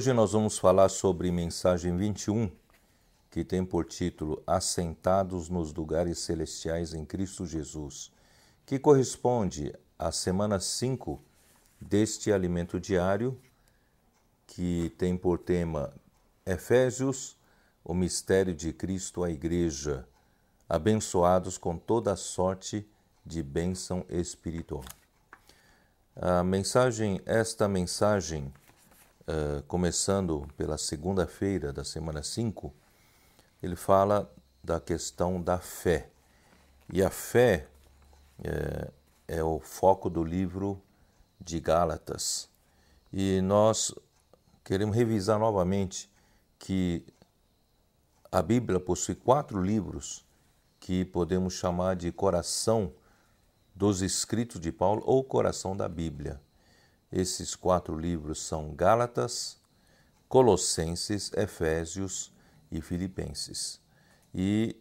Hoje nós vamos falar sobre mensagem 21, que tem por título Assentados nos lugares celestiais em Cristo Jesus, que corresponde à semana 5 deste alimento diário, que tem por tema Efésios, o mistério de Cristo à Igreja, abençoados com toda sorte de bênção espiritual. A mensagem, esta mensagem eh, começando pela segunda-feira da semana 5, ele fala da questão da fé. E a fé é, é o foco do livro de Gálatas. E nós queremos revisar novamente que a Bíblia possui quatro livros que podemos chamar de coração dos escritos de Paulo ou coração da Bíblia. Esses quatro livros são Gálatas, Colossenses, Efésios e Filipenses. E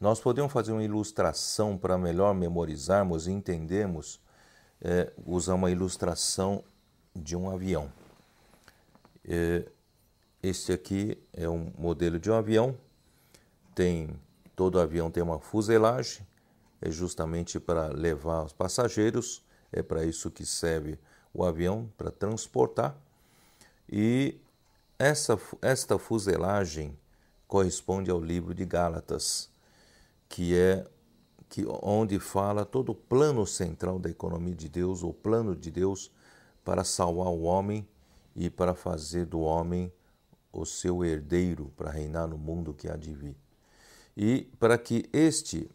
nós podemos fazer uma ilustração para melhor memorizarmos e entendermos, é, usar uma ilustração de um avião. É, este aqui é um modelo de um avião, tem todo avião tem uma fuselagem, é justamente para levar os passageiros, é para isso que serve o avião para transportar. E essa, esta fuselagem corresponde ao livro de Gálatas, que é que, onde fala todo o plano central da economia de Deus, o plano de Deus para salvar o homem e para fazer do homem o seu herdeiro para reinar no mundo que há de vir. E para que este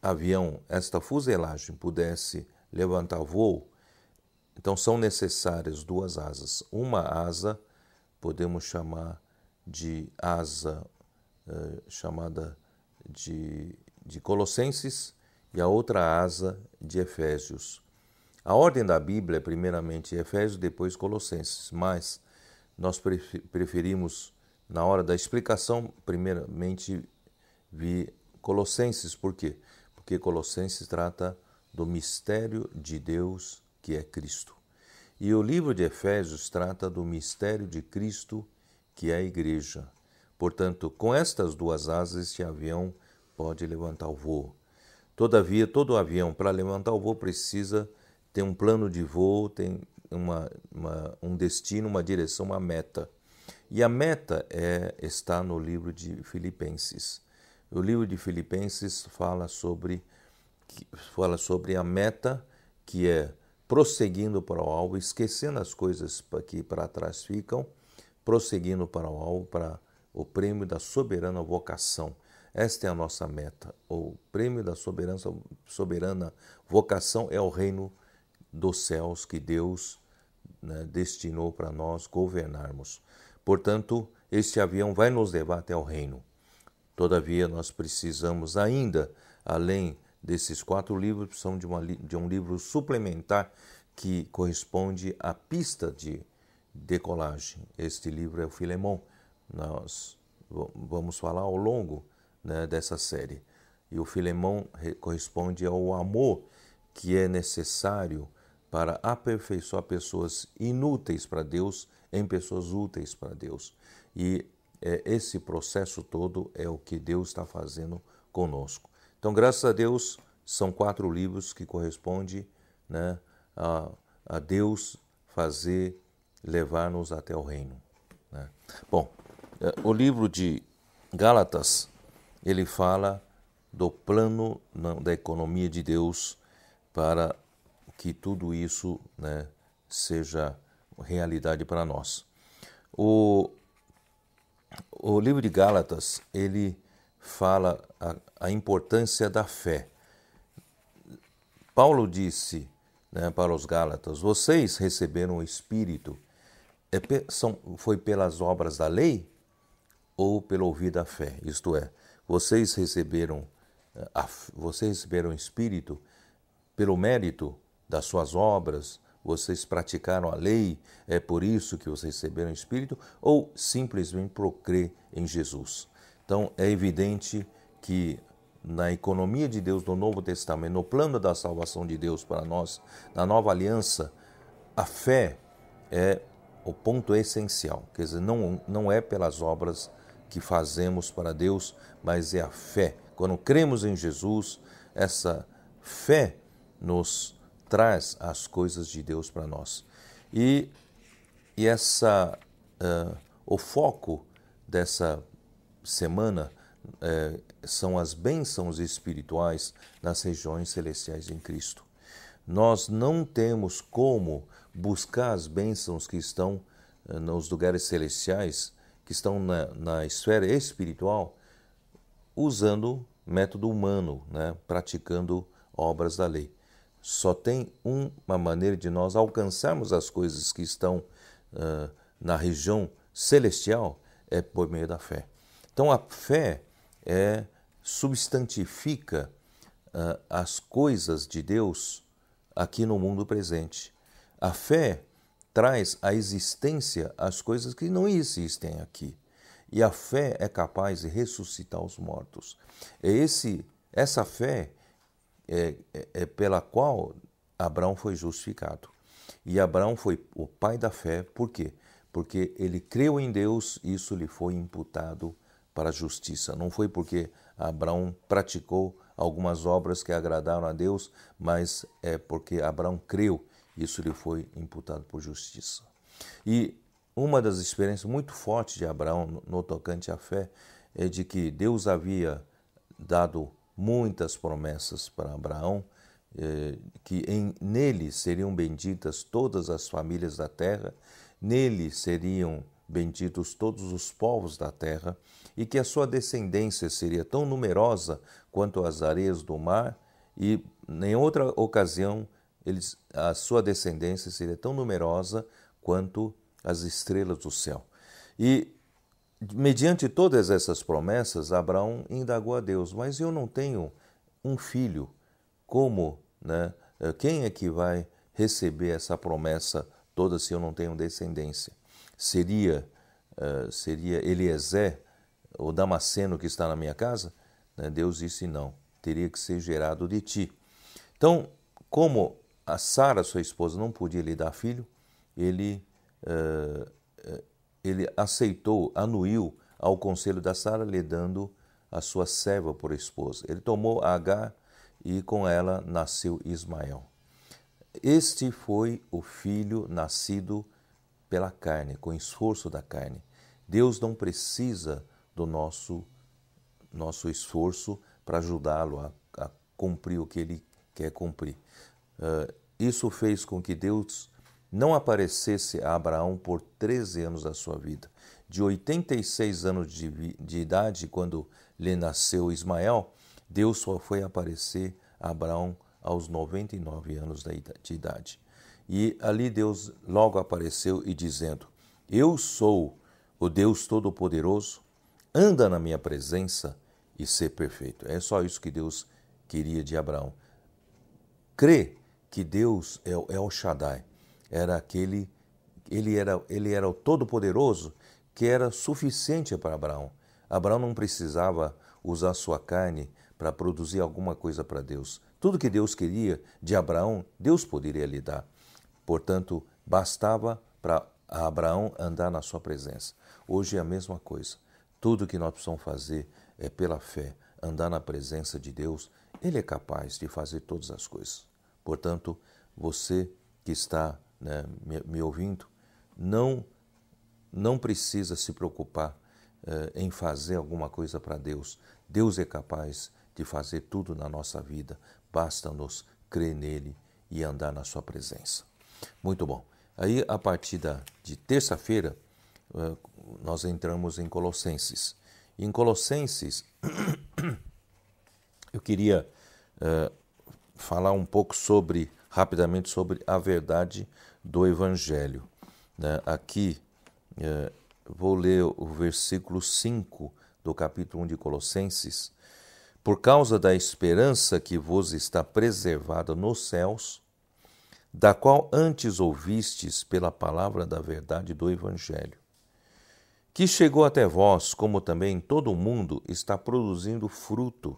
avião, esta fuselagem, pudesse levantar voo, então são necessárias duas asas. Uma asa podemos chamar de asa eh, chamada de, de Colossenses e a outra asa de Efésios. A ordem da Bíblia é primeiramente Efésios, depois Colossenses, mas nós preferimos, na hora da explicação, primeiramente vir Colossenses. Por quê? Porque Colossenses trata do mistério de Deus que é Cristo. E o livro de Efésios trata do mistério de Cristo, que é a Igreja. Portanto, com estas duas asas, este avião pode levantar o voo. Todavia, todo avião, para levantar o voo, precisa ter um plano de voo, tem uma, uma, um destino, uma direção, uma meta. E a meta é está no livro de Filipenses. O livro de Filipenses fala sobre fala sobre a meta que é prosseguindo para o alvo, esquecendo as coisas que para trás ficam, prosseguindo para o alvo, para o prêmio da soberana vocação. Esta é a nossa meta. O prêmio da soberana, soberana vocação é o reino dos céus que Deus né, destinou para nós governarmos. Portanto, este avião vai nos levar até o reino. Todavia, nós precisamos ainda, além desses quatro livros são de, uma, de um livro suplementar que corresponde à pista de decolagem. Este livro é o Filemon. Nós vamos falar ao longo né, dessa série. E o Filemon corresponde ao amor que é necessário para aperfeiçoar pessoas inúteis para Deus em pessoas úteis para Deus. E é, esse processo todo é o que Deus está fazendo conosco. Então, graças a Deus, são quatro livros que correspondem né, a, a Deus fazer levar-nos até o reino. Né? Bom, é, o livro de Gálatas, ele fala do plano da economia de Deus para que tudo isso né, seja realidade para nós. O, o livro de Gálatas, ele fala a, a importância da fé. Paulo disse né, para os Gálatas: Vocês receberam o Espírito, é, são, foi pelas obras da lei ou pelo ouvir da fé? Isto é, vocês receberam, a, vocês receberam o Espírito pelo mérito das suas obras, vocês praticaram a lei, é por isso que vocês receberam o Espírito, ou simplesmente por crer em Jesus. Então é evidente que na economia de Deus do Novo Testamento, no plano da salvação de Deus para nós, na nova aliança, a fé é o ponto essencial. Quer dizer, não, não é pelas obras que fazemos para Deus, mas é a fé. Quando cremos em Jesus, essa fé nos traz as coisas de Deus para nós. E, e essa, uh, o foco dessa semana é, são as bênçãos espirituais nas regiões celestiais em Cristo. Nós não temos como buscar as bênçãos que estão é, nos lugares celestiais, que estão na, na esfera espiritual, usando método humano, né? praticando obras da lei. Só tem uma maneira de nós alcançarmos as coisas que estão uh, na região celestial é por meio da fé. Então a fé é substantifica uh, as coisas de Deus aqui no mundo presente. A fé traz à existência as coisas que não existem aqui. E a fé é capaz de ressuscitar os mortos. É esse, essa fé é, é, é pela qual Abraão foi justificado. E Abraão foi o pai da fé, por quê? Porque ele creu em Deus e isso lhe foi imputado para a justiça. Não foi porque Abraão praticou algumas obras que agradaram a Deus, mas é porque Abraão creu, isso lhe foi imputado por justiça. E uma das experiências muito fortes de Abraão no tocante à fé é de que Deus havia dado muitas promessas para Abraão, eh, que em, nele seriam benditas todas as famílias da terra, nele seriam benditos todos os povos da terra, e que a sua descendência seria tão numerosa quanto as areias do mar, e em outra ocasião eles, a sua descendência seria tão numerosa quanto as estrelas do céu. E mediante todas essas promessas, Abraão indagou a Deus: Mas eu não tenho um filho, como, né? Eh, quem é que vai receber essa promessa toda se eu não tenho descendência? seria, uh, seria Eliezer, o Damasceno que está na minha casa? Né? Deus disse não, teria que ser gerado de ti. Então, como a Sara, sua esposa, não podia lhe dar filho, ele, uh, ele aceitou, anuiu ao conselho da Sara, lhe dando a sua serva por esposa. Ele tomou Agar e com ela nasceu Ismael. Este foi o filho nascido pela carne, com o esforço da carne. Deus não precisa do nosso nosso esforço para ajudá-lo a, a, cumprir o que ele quer cumprir. Uh, isso fez com que Deus não aparecesse a Abraão por 13 anos da sua vida. De 86 anos de, de idade, quando lhe nasceu Ismael, Deus só foi aparecer a Abraão aos 99 anos de idade. E ali Deus logo apareceu e dizendo: Eu sou o Deus Todo-Poderoso, anda na minha presença e ser perfeito. É só isso que Deus queria de Abraão. Crê que Deus é, é o Shaddai, era aquele, ele era, ele era o Todo-Poderoso que era suficiente para Abraão. Abraão não precisava usar sua carne para produzir alguma coisa para Deus. Tudo que Deus queria de Abraão, Deus poderia lhe dar. Portanto, bastava para Abraão andar na sua presença. Hoje é a mesma coisa. Tudo que nós precisamos fazer é pela fé, andar na presença de Deus. Ele é capaz de fazer todas as coisas. Portanto, você que está né, me, me, ouvindo, não, não precisa se preocupar eh, em fazer alguma coisa para Deus. Deus é capaz de fazer tudo na nossa vida. Basta nos crer nele e andar na sua presença. Muito bom. Aí, a partir da, de terça-feira, eh, nós entramos em Colossenses. Em Colossenses, eu queria uh, falar um pouco sobre, rapidamente, sobre a verdade do Evangelho. Né? Aqui, uh, vou ler o versículo 5 do capítulo 1 de Colossenses. Por causa da esperança que vos está preservada nos céus, da qual antes ouvistes pela palavra da verdade do Evangelho, que chegou até vós, como também todo o mundo está produzindo fruto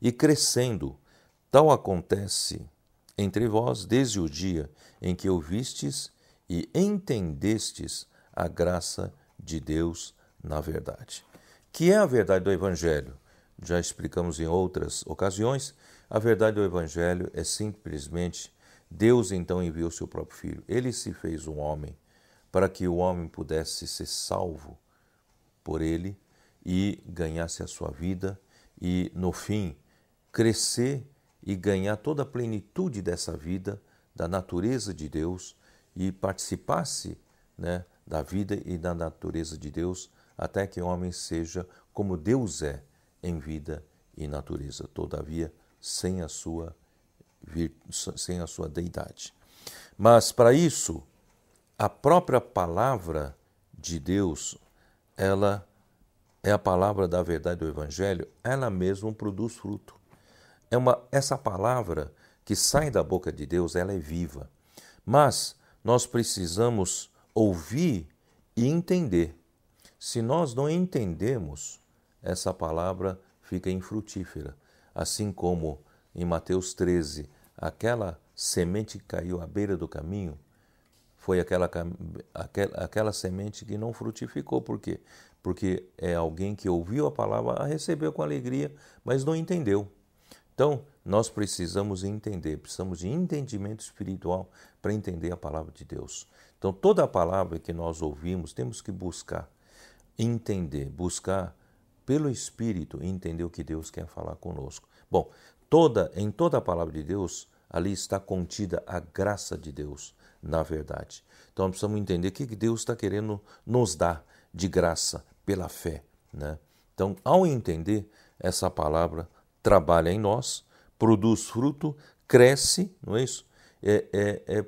e crescendo. Tal acontece entre vós desde o dia em que ouvistes e entendestes a graça de Deus na verdade. Que é a verdade do Evangelho? Já explicamos em outras ocasiões. A verdade do Evangelho é simplesmente Deus então enviou seu próprio filho. Ele se fez um homem para que o homem pudesse ser salvo por ele e ganhasse a sua vida e, no fim, crescer e ganhar toda a plenitude dessa vida, da natureza de Deus e participasse né, da vida e da natureza de Deus até que o homem seja como Deus é em vida e natureza, todavia sem a sua sem a sua deidade. Mas para isso, a própria palavra de Deus, ela é a palavra da verdade do evangelho, ela mesma produz fruto. É uma essa palavra que sai da boca de Deus, ela é viva. Mas nós precisamos ouvir e entender. Se nós não entendemos, essa palavra fica infrutífera, assim como em Mateus 13, aquela semente que caiu à beira do caminho foi aquela, aquela, aquela semente que não frutificou. Por quê? Porque é alguém que ouviu a palavra, a recebeu com alegria, mas não entendeu. Então, nós precisamos entender, precisamos de entendimento espiritual para entender a palavra de Deus. Então, toda a palavra que nós ouvimos, temos que buscar entender, buscar pelo Espírito entender o que Deus quer falar conosco. Bom, Toda em toda a palavra de Deus, ali está contida a graça de Deus, na verdade. Então precisamos entender o que Deus está querendo nos dar de graça pela fé, né? Então, ao entender essa palavra, trabalha em nós, produz fruto, cresce, não é isso? É, é, é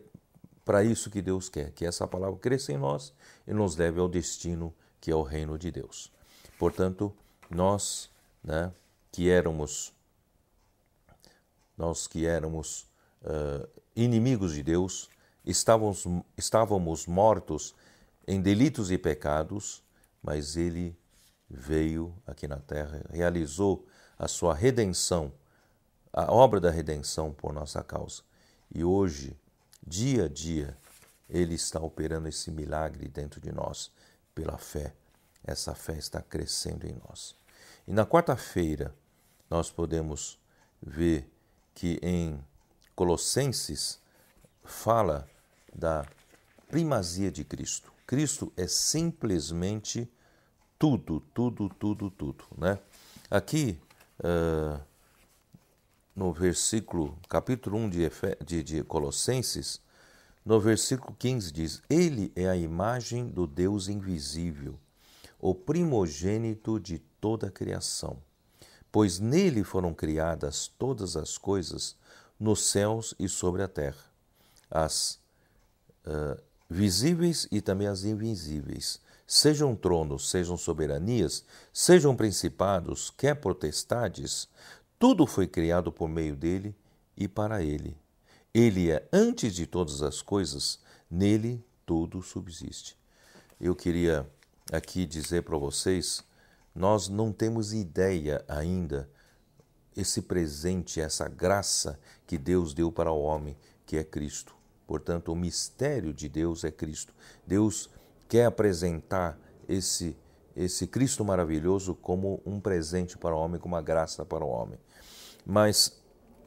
para isso que Deus quer, que essa palavra cresça em nós e nos leve ao destino que é o reino de Deus. Portanto, nós, né, que éramos nós que éramos uh, inimigos de Deus, estávamos, estávamos mortos em delitos e pecados, mas Ele veio aqui na terra, realizou a sua redenção, a obra da redenção por nossa causa. E hoje, dia a dia, Ele está operando esse milagre dentro de nós pela fé. Essa fé está crescendo em nós. E na quarta-feira, nós podemos ver que em Colossenses fala da primazia de Cristo. Cristo é simplesmente tudo, tudo, tudo, tudo. Né? Aqui, uh, no versículo, capítulo 1 de, de, de Colossenses, no versículo 15 diz: Ele é a imagem do Deus invisível, o primogênito de toda a criação pois nele foram criadas todas as coisas nos céus e sobre a terra, as uh, visíveis e também as invisíveis, sejam tronos, sejam soberanias, sejam principados, quer potestades, tudo foi criado por meio dele e para ele. Ele é antes de todas as coisas, nele tudo subsiste. Eu queria aqui dizer para vocês nós não temos ideia ainda esse presente, essa graça que Deus deu para o homem, que é Cristo. Portanto, o mistério de Deus é Cristo. Deus quer apresentar esse esse Cristo maravilhoso como um presente para o homem, como uma graça para o homem. Mas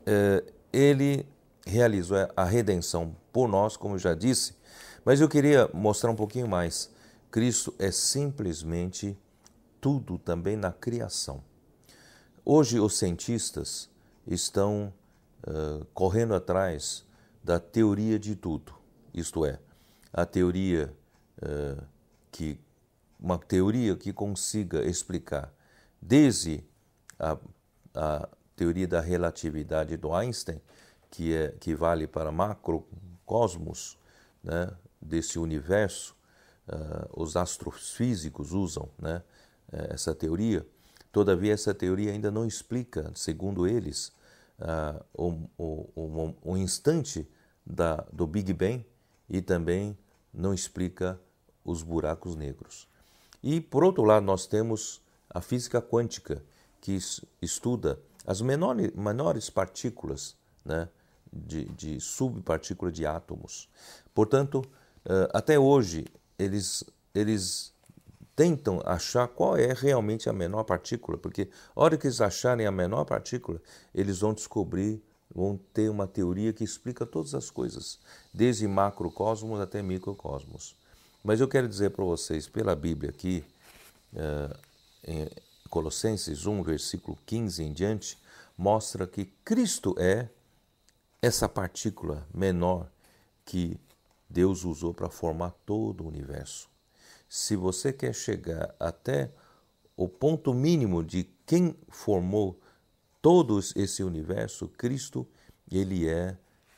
eh, ele realizou a redenção por nós, como eu já disse, mas eu queria mostrar um pouquinho mais. Cristo é simplesmente tudo também na criação. Hoje, os cientistas estão uh, correndo atrás da teoria de tudo, isto é, a teoria uh, que uma teoria que consiga explicar desde a, a teoria da relatividade do Einstein, que, é, que vale para macrocosmos, né, desse universo, uh, os astrofísicos usam, né, eh, essa teoria. Todavia, essa teoria ainda não explica, segundo eles, uh, o, o, o, o, instante da, do Big Bang e também não explica os buracos negros. E, por outro lado, nós temos a física quântica, que estuda as menores, menores partículas né, de, de subpartícula de átomos. Portanto, eh, até hoje, eles, eles tentam achar qual é realmente a menor partícula, porque a hora que eles acharem a menor partícula, eles vão descobrir, vão ter uma teoria que explica todas as coisas, desde macrocosmos até microcosmos. Mas eu quero dizer para vocês, pela Bíblia aqui, eh, em Colossenses 1, versículo 15 em diante, mostra que Cristo é essa partícula menor que Deus usou para formar todo o universo se você quer chegar até o ponto mínimo de quem formou todo esse universo, Cristo, ele é,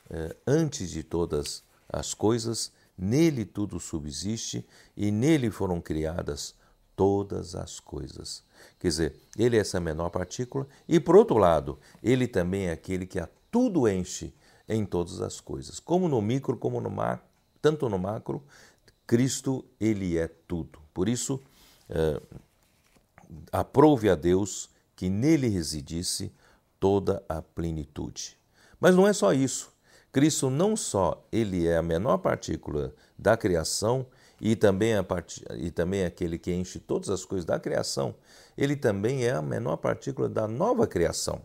é antes de todas as coisas, nele tudo subsiste e nele foram criadas todas as coisas. Quer dizer, ele é essa menor partícula e, por outro lado, ele também é aquele que a tudo enche em todas as coisas, como no micro, como no macro, tanto no macro, Cristo, Ele é tudo. Por isso, eh, aprove a Deus que nele residisse toda a plenitude. Mas não é só isso. Cristo não só ele é a menor partícula da criação e também, a part... e também é aquele que enche todas as coisas da criação, ele também é a menor partícula da nova criação.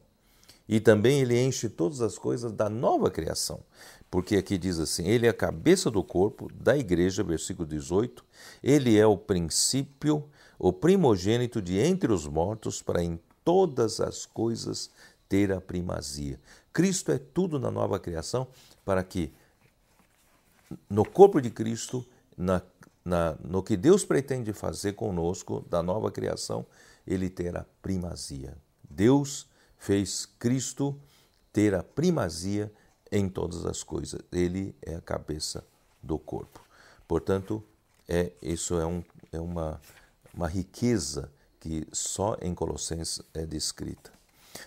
E também ele enche todas as coisas da nova criação porque aqui diz assim: Ele é a cabeça do corpo, da igreja, versículo 18, ele é o princípio, o primogênito de entre os mortos, para em todas as coisas ter a primazia. Cristo é tudo na nova criação, para que no corpo de Cristo, na, na, no que Deus pretende fazer conosco, da nova criação, ele terá primazia. Deus fez Cristo ter a primazia em todas as coisas. Ele é a cabeça do corpo. Portanto, é isso é, um, é uma, uma riqueza que só em Colossenses é descrita.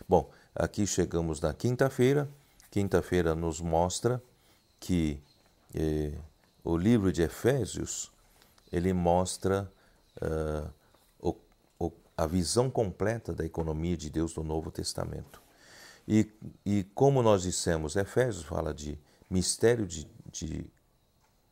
Bom, aqui chegamos na quinta-feira. Quinta-feira nos mostra que eh, o livro de Efésios ele mostra uh, o, o, a visão completa da economia de Deus do Novo Testamento. E, e como nós dissemos, né, Efésios fala de mistério de, de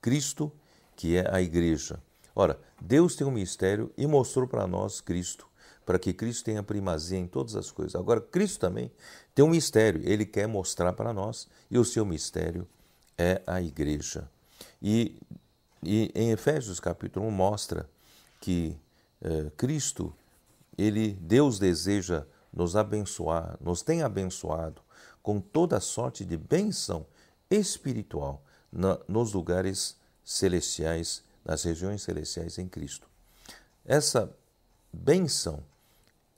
Cristo, que é a igreja. Ora, Deus tem um mistério e mostrou para nós Cristo, para que Cristo tenha primazia em todas as coisas. Agora, Cristo também tem um mistério, ele quer mostrar para nós, e o seu mistério é a igreja. E, e em Efésios capítulo 1 mostra que eh, Cristo, ele, Deus deseja nos abençoar, nos tem abençoado com toda sorte de benção espiritual na, nos lugares celestiais, nas regiões celestiais em Cristo. Essa benção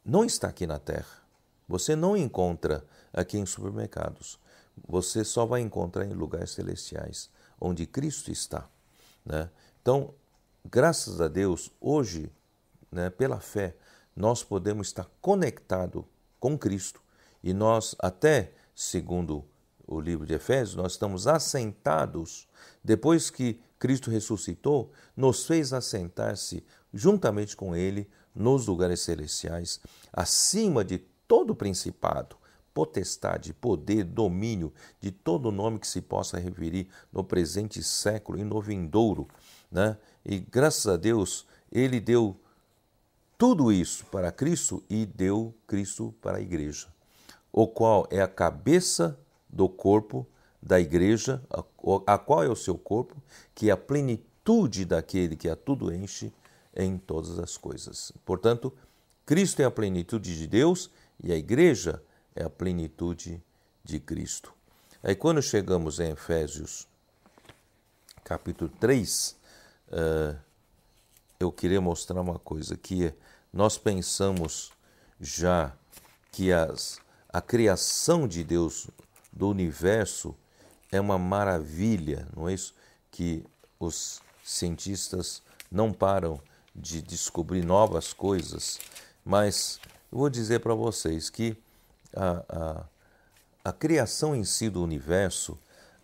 não está aqui na terra. Você não encontra aqui em supermercados. Você só vai encontrar em lugares celestiais, onde Cristo está. Né? Então, graças a Deus, hoje, né, pela fé, nós podemos estar conectado com Cristo e nós até, segundo o livro de Efésios, nós estamos assentados depois que Cristo ressuscitou, nos fez assentar-se juntamente com ele nos lugares celestiais, acima de todo principado, potestade, poder, domínio, de todo nome que se possa referir no presente século e no vindouro, né? E graças a Deus, ele deu tudo isso para Cristo e deu Cristo para a igreja, o qual é a cabeça do corpo da igreja, a, a qual é o seu corpo, que é a plenitude daquele que a tudo enche em todas as coisas. Portanto, Cristo é a plenitude de Deus e a igreja é a plenitude de Cristo. Aí quando chegamos em Efésios capítulo 3, uh, eh, eu queria mostrar uma coisa que nós pensamos já que as, a criação de Deus do universo é uma maravilha, não é isso? Que os cientistas não param de descobrir novas coisas, mas eu vou dizer para vocês que a, a, a criação em si do universo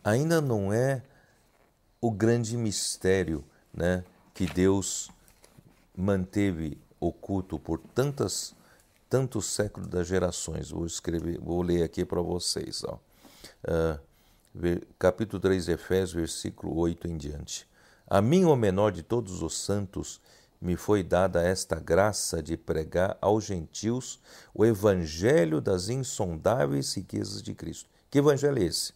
ainda não é o grande mistério né, que Deus manteve oculto por tantas tantos séculos das gerações. Vou escrever, vou ler aqui para vocês, ó. Uh, capítulo 3 de Efésios, versículo 8 em diante. A mim, o menor de todos os santos, me foi dada esta graça de pregar aos gentios o evangelho das insondáveis riquezas de Cristo. Que evangelho é esse?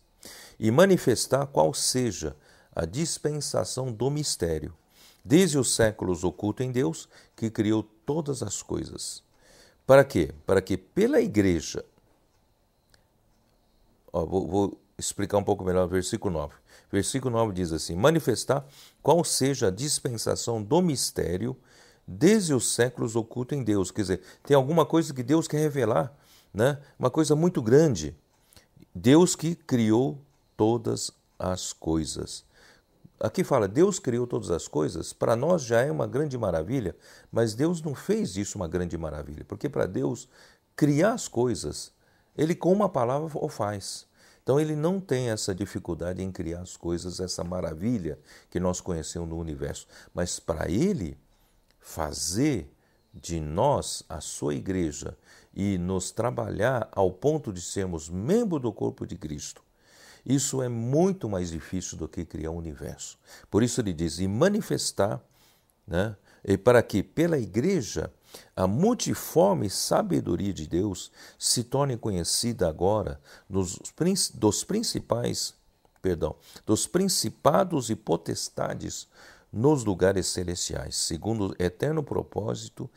E manifestar qual seja a dispensação do mistério, desde os séculos oculto em Deus, que criou todas as coisas. Para quê? Para que pela igreja. Ó, vou, vou explicar um pouco melhor o versículo 9. Versículo 9 diz assim: Manifestar qual seja a dispensação do mistério desde os séculos oculto em Deus. Quer dizer, tem alguma coisa que Deus quer revelar, né? uma coisa muito grande. Deus que criou todas as coisas. Aqui fala, Deus criou todas as coisas, para nós já é uma grande maravilha, mas Deus não fez isso uma grande maravilha, porque para Deus criar as coisas, Ele com uma palavra o faz. Então Ele não tem essa dificuldade em criar as coisas, essa maravilha que nós conhecemos no universo. Mas para Ele fazer de nós a sua igreja e nos trabalhar ao ponto de sermos membro do corpo de Cristo isso é muito mais difícil do que criar o um universo. Por isso ele diz: e manifestar, né, e para que pela igreja a multiforme sabedoria de Deus se torne conhecida agora nos dos principais, perdão, dos principados e potestades nos lugares celestiais, segundo o eterno propósito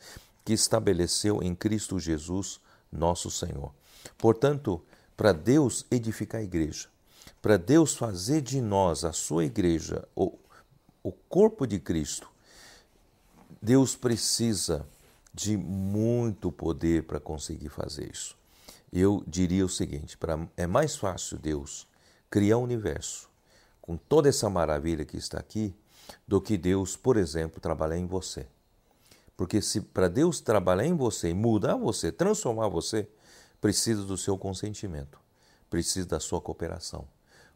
que estabeleceu em Cristo Jesus, nosso Senhor. Portanto, para Deus edificar a igreja, para Deus fazer de nós, a sua igreja, o, o corpo de Cristo, Deus precisa de muito poder para conseguir fazer isso. Eu diria o seguinte: pra, é mais fácil Deus criar o um universo com toda essa maravilha que está aqui do que Deus, por exemplo, trabalhar em você. Porque se para Deus trabalhar em você, mudar você, transformar você, precisa do seu consentimento, precisa da sua cooperação.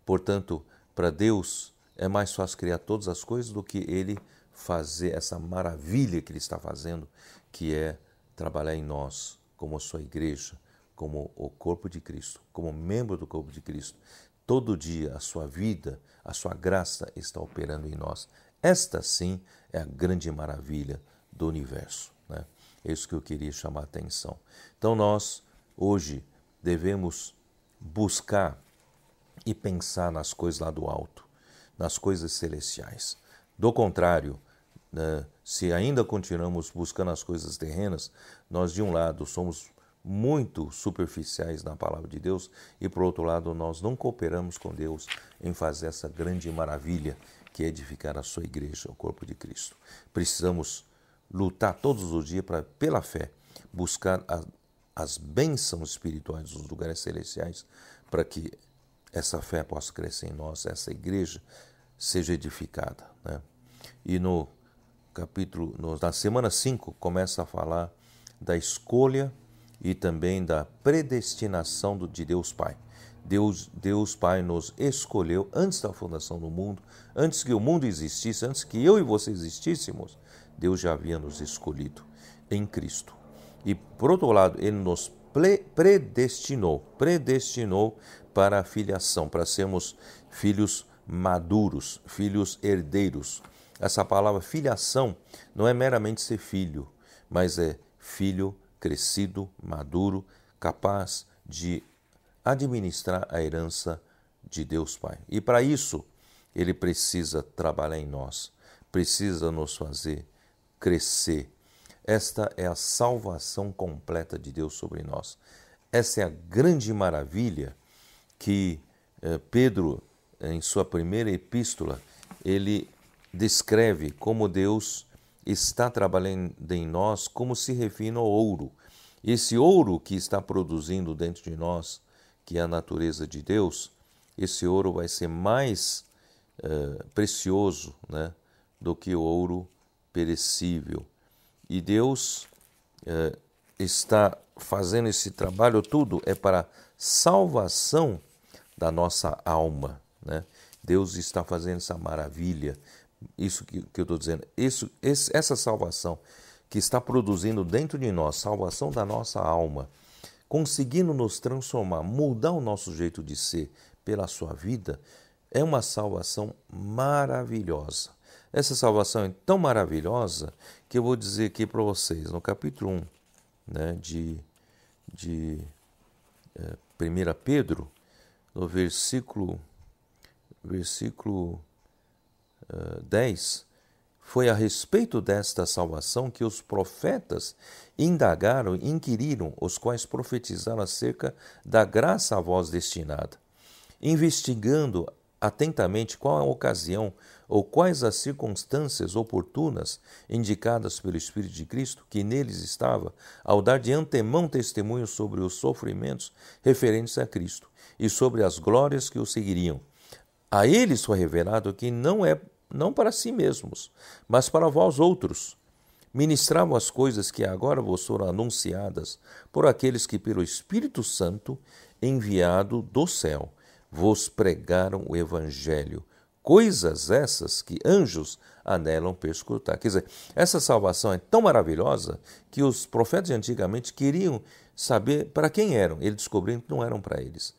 Portanto, para Deus é mais fácil criar todas as coisas do que ele fazer essa maravilha que ele está fazendo, que é trabalhar em nós, como a sua igreja, como o corpo de Cristo, como membro do corpo de Cristo. Todo dia a sua vida, a sua graça está operando em nós. Esta sim é a grande maravilha do universo. Né? É isso que eu queria chamar a atenção. Então nós, hoje, devemos buscar e pensar nas coisas lá do alto, nas coisas celestiais. Do contrário, né, se ainda continuamos buscando as coisas terrenas, nós, de um lado, somos muito superficiais na palavra de Deus e, por outro lado, nós não cooperamos com Deus em fazer essa grande maravilha que é edificar a sua igreja, o corpo de Cristo. Precisamos lutar todos os dias para, pela fé, buscar a, as bênçãos espirituais dos lugares celestiais para que essa fé possa crescer em nós, essa igreja seja edificada. Né? E no capítulo, no, na semana 5, começa a falar da escolha e também da predestinação do, de Deus Pai. Deus, Deus Pai nos escolheu antes da fundação do mundo, antes que o mundo existisse, antes que eu e você existíssemos, Deus já havia nos escolhido em Cristo. E por outro lado, ele nos predestinou, predestinou para a filiação, para sermos filhos maduros, filhos herdeiros. Essa palavra filiação não é meramente ser filho, mas é filho crescido, maduro, capaz de administrar a herança de Deus Pai. E para isso, ele precisa trabalhar em nós, precisa nos fazer crescer. Esta é a salvação completa de Deus sobre nós. Essa é a grande maravilha que eh, Pedro, eh, em sua primeira epístola, ele descreve como Deus está trabalhando em nós como se refina o ouro. Esse ouro que está produzindo dentro de nós, que é a natureza de Deus, esse ouro vai ser mais eh, precioso né, do que o ouro perecível. E Deus está fazendo esse trabalho, tudo é para salvação da nossa alma. Né? Deus está fazendo essa maravilha. Isso que, que eu estou dizendo, isso, esse, essa salvação que está produzindo dentro de nós, salvação da nossa alma, conseguindo nos transformar, mudar o nosso jeito de ser pela sua vida, é uma salvação maravilhosa. Essa salvação é tão maravilhosa que eu vou dizer aqui para vocês, no capítulo 1 né, de, de é, eh, 1 Pedro, no versículo, versículo uh, eh, 10, foi a respeito desta salvação que os profetas indagaram e inquiriram, os quais profetizaram acerca da graça a voz destinada, investigando atentamente qual é a ocasião ou quais as circunstâncias oportunas indicadas pelo Espírito de Cristo, que neles estava, ao dar de antemão testemunho sobre os sofrimentos referentes a Cristo e sobre as glórias que o seguiriam. A eles foi revelado que não é não para si mesmos, mas para vós outros. Ministravam as coisas que agora vos foram anunciadas por aqueles que, pelo Espírito Santo, enviado do céu, vos pregaram o Evangelho Coisas essas que anjos anelam perscrutar. Quer dizer, essa salvação é tão maravilhosa que os profetas antigamente queriam saber para quem eram. Eles descobriram que não eram para eles.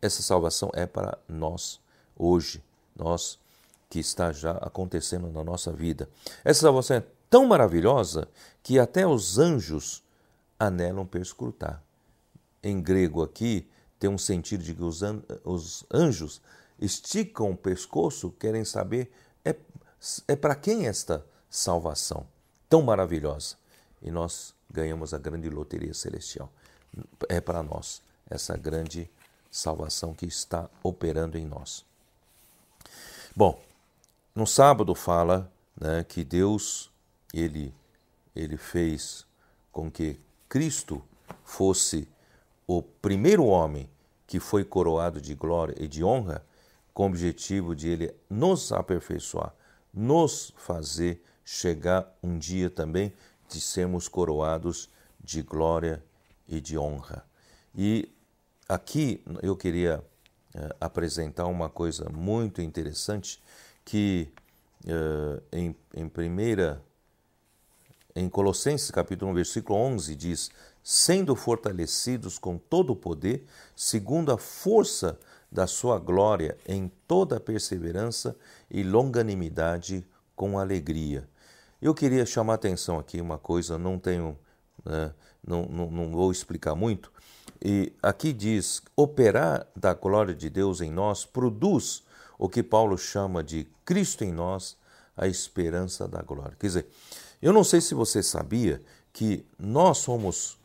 Essa salvação é para nós hoje, nós que está já acontecendo na nossa vida. Essa salvação é tão maravilhosa que até os anjos anelam perscrutar. Em grego aqui tem um sentido de que os anjos esticam o pescoço, querem saber é, é para quem esta salvação tão maravilhosa. E nós ganhamos a grande loteria celestial. É para nós essa grande salvação que está operando em nós. Bom, no sábado fala né, que Deus ele ele fez com que Cristo fosse o primeiro homem que foi coroado de glória e de honra com o objetivo de Ele nos aperfeiçoar, nos fazer chegar um dia também de sermos coroados de glória e de honra. E aqui eu queria eh, apresentar uma coisa muito interessante que eh, em, em primeira em Colossenses capítulo 1, versículo 11 diz: "Sendo fortalecidos com todo o poder, segundo a força da sua glória em toda perseverança e longanimidade com alegria. Eu queria chamar a atenção aqui uma coisa, não tenho, né, não, não, não vou explicar muito. E aqui diz: operar da glória de Deus em nós produz o que Paulo chama de Cristo em nós, a esperança da glória. Quer dizer, eu não sei se você sabia que nós somos,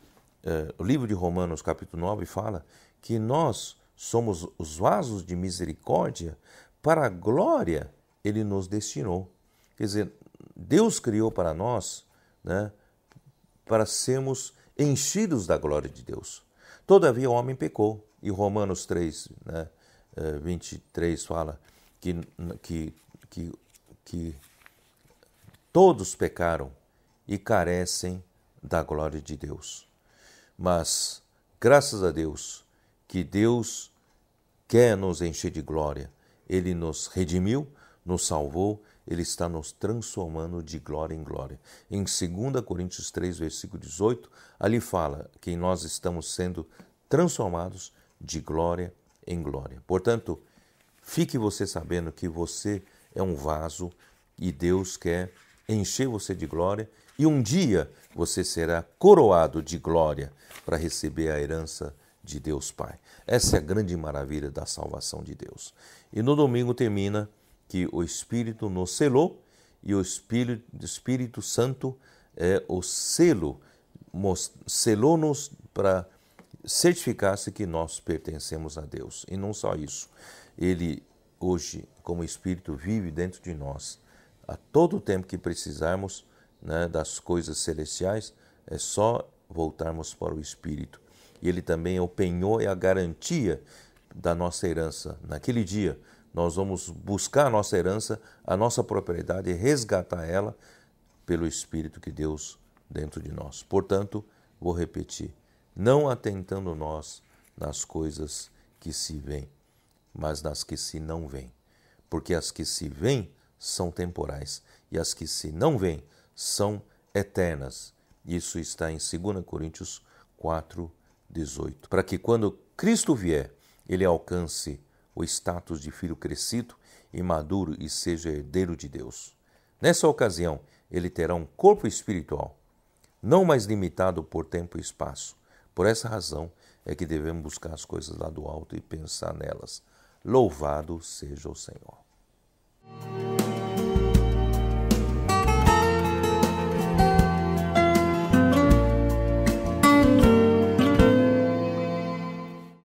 eh, o livro de Romanos, capítulo 9, fala que nós somos os vasos de misericórdia, para a glória ele nos destinou. Quer dizer, Deus criou para nós, né, para sermos enchidos da glória de Deus. Todavia o homem pecou, e Romanos 3, né, 23 eh, fala que, que, que, que todos pecaram e carecem da glória de Deus. Mas, graças a Deus, que Deus quer nos encher de glória. Ele nos redimiu, nos salvou, ele está nos transformando de glória em glória. Em 2 Coríntios 3, versículo 18, ali fala que nós estamos sendo transformados de glória em glória. Portanto, fique você sabendo que você é um vaso e Deus quer encher você de glória e um dia você será coroado de glória para receber a herança de Deus Pai. Essa é a grande maravilha da salvação de Deus. E no domingo termina que o Espírito nos selou e o Espírito, Espírito Santo é o selo, selou-nos para certificar-se que nós pertencemos a Deus. E não só isso, ele hoje, como Espírito, vive dentro de nós. A todo tempo que precisarmos né, das coisas celestiais, é só voltarmos para o Espírito e ele também é o penhor e a garantia da nossa herança. Naquele dia, nós vamos buscar a nossa herança, a nossa propriedade e resgatar ela pelo Espírito que Deus dentro de nós. Portanto, vou repetir: não atentando nós nas coisas que se vêm, mas nas que se não vêm, Porque as que se vêm são temporais e as que se não vêm são eternas. Isso está em 2 Coríntios 4, 18, para que quando Cristo vier, ele alcance o status de filho crescido e maduro e seja herdeiro de Deus. Nessa ocasião, ele terá um corpo espiritual, não mais limitado por tempo e espaço. Por essa razão é que devemos buscar as coisas lá do alto e pensar nelas. Louvado seja o Senhor.